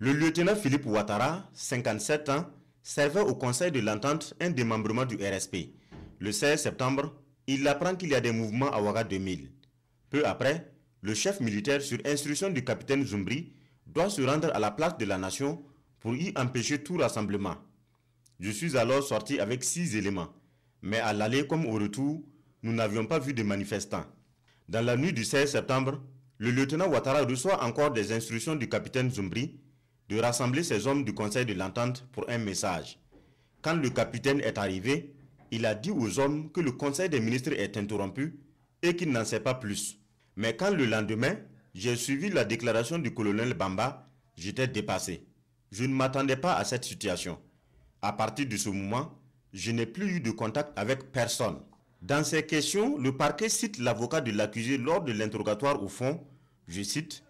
Le lieutenant Philippe Ouattara, 57 ans, servait au Conseil de l'entente un démembrement du RSP. Le 16 septembre, il apprend qu'il y a des mouvements à Ouaga 2000. Peu après, le chef militaire, sur instruction du capitaine Zumbri, doit se rendre à la place de la nation pour y empêcher tout rassemblement. Je suis alors sorti avec six éléments, mais à l'aller comme au retour, nous n'avions pas vu de manifestants. Dans la nuit du 16 septembre, le lieutenant Ouattara reçoit encore des instructions du capitaine Zumbri de rassembler ses hommes du Conseil de l'Entente pour un message. Quand le capitaine est arrivé, il a dit aux hommes que le Conseil des ministres est interrompu et qu'il n'en sait pas plus. Mais quand le lendemain, j'ai suivi la déclaration du colonel Bamba, j'étais dépassé. Je ne m'attendais pas à cette situation. À partir de ce moment, je n'ai plus eu de contact avec personne. Dans ces questions, le parquet cite l'avocat de l'accusé lors de l'interrogatoire au fond. Je cite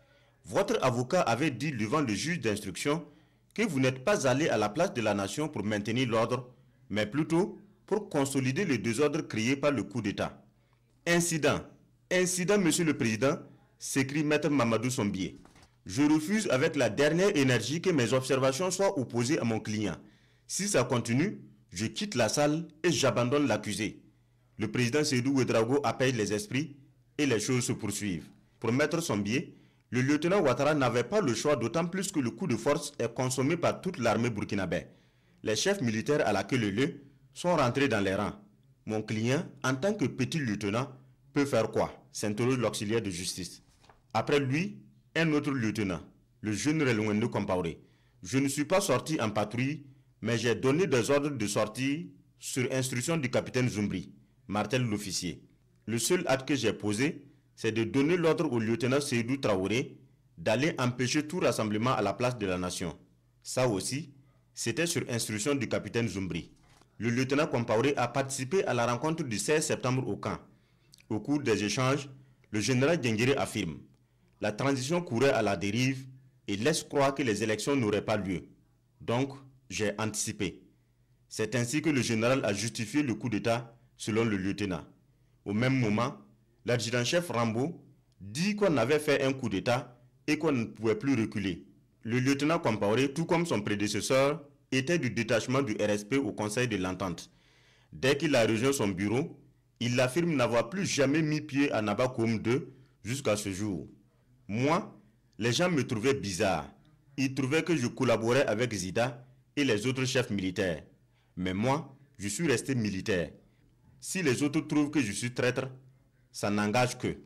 Votre avocat avait dit devant le juge d'instruction que vous n'êtes pas allé à la place de la nation pour maintenir l'ordre, mais plutôt pour consolider le désordre créé par le coup d'État. Incident. Incident, Monsieur le Président, s'écrit Maître Mamadou Sombier. Je refuse avec la dernière énergie que mes observations soient opposées à mon client. Si ça continue, je quitte la salle et j'abandonne l'accusé. Le président Sédou Ouedraogo appelle les esprits et les choses se poursuivent. Pour mettre son biais, le lieutenant Ouattara n'avait pas le choix, d'autant plus que le coup de force est consommé par toute l'armée burkinabé. Les chefs militaires à la le lieu sont rentrés dans les rangs. Mon client, en tant que petit lieutenant, peut faire quoi s'interroge l'auxiliaire de justice. Après lui, un autre lieutenant, le jeune Relouendo Compaoré. Je ne suis pas sorti en patrouille, mais j'ai donné des ordres de sortie sur instruction du capitaine Zumbri. Martel l'officier. Le seul acte que j'ai posé, c'est de donner l'ordre au lieutenant Seydou Traoré d'aller empêcher tout rassemblement à la place de la nation. Ça aussi, c'était sur instruction du capitaine Zumbri. Le lieutenant Compaoré a participé à la rencontre du 16 septembre au camp. Au cours des échanges, le général Diengiré affirme la transition courait à la dérive et laisse croire que les élections n'auraient pas lieu. Donc, j'ai anticipé. C'est ainsi que le général a justifié le coup d'État selon le lieutenant. Au même moment, l'adjudant-chef Rambo dit qu'on avait fait un coup d'État et qu'on ne pouvait plus reculer. Le lieutenant Compaoré, tout comme son prédécesseur, était du détachement du RSP au Conseil de l'Entente. Dès qu'il a rejoint son bureau, il affirme n'avoir plus jamais mis pied à Nabakoum 2 jusqu'à ce jour. Moi, les gens me trouvaient bizarre. Ils trouvaient que je collaborais avec Zida et les autres chefs militaires. Mais moi, je suis resté militaire. Si les autres trouvent que je suis traître, ça n'engage que.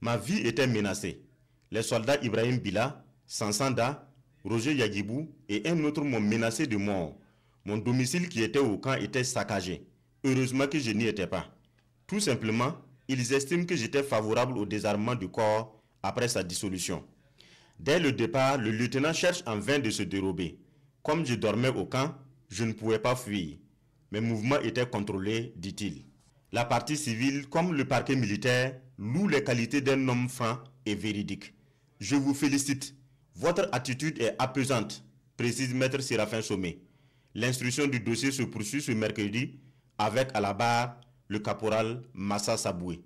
Ma vie était menacée. Les soldats Ibrahim Bila, Sansanda, Roger Yagibou et un autre m'ont menacé de mort. Mon domicile qui était au camp était saccagé. Heureusement que je n'y étais pas. Tout simplement, ils estiment que j'étais favorable au désarmement du corps après sa dissolution. Dès le départ, le lieutenant cherche en vain de se dérober. Comme je dormais au camp, je ne pouvais pas fuir. Mes mouvements étaient contrôlés, dit-il. La partie civile, comme le parquet militaire, loue les qualités d'un homme fin et véridique. Je vous félicite. Votre attitude est apaisante, précise Maître Séraphin Sommet. L'instruction du dossier se poursuit ce mercredi avec à la barre le caporal Massa Saboué.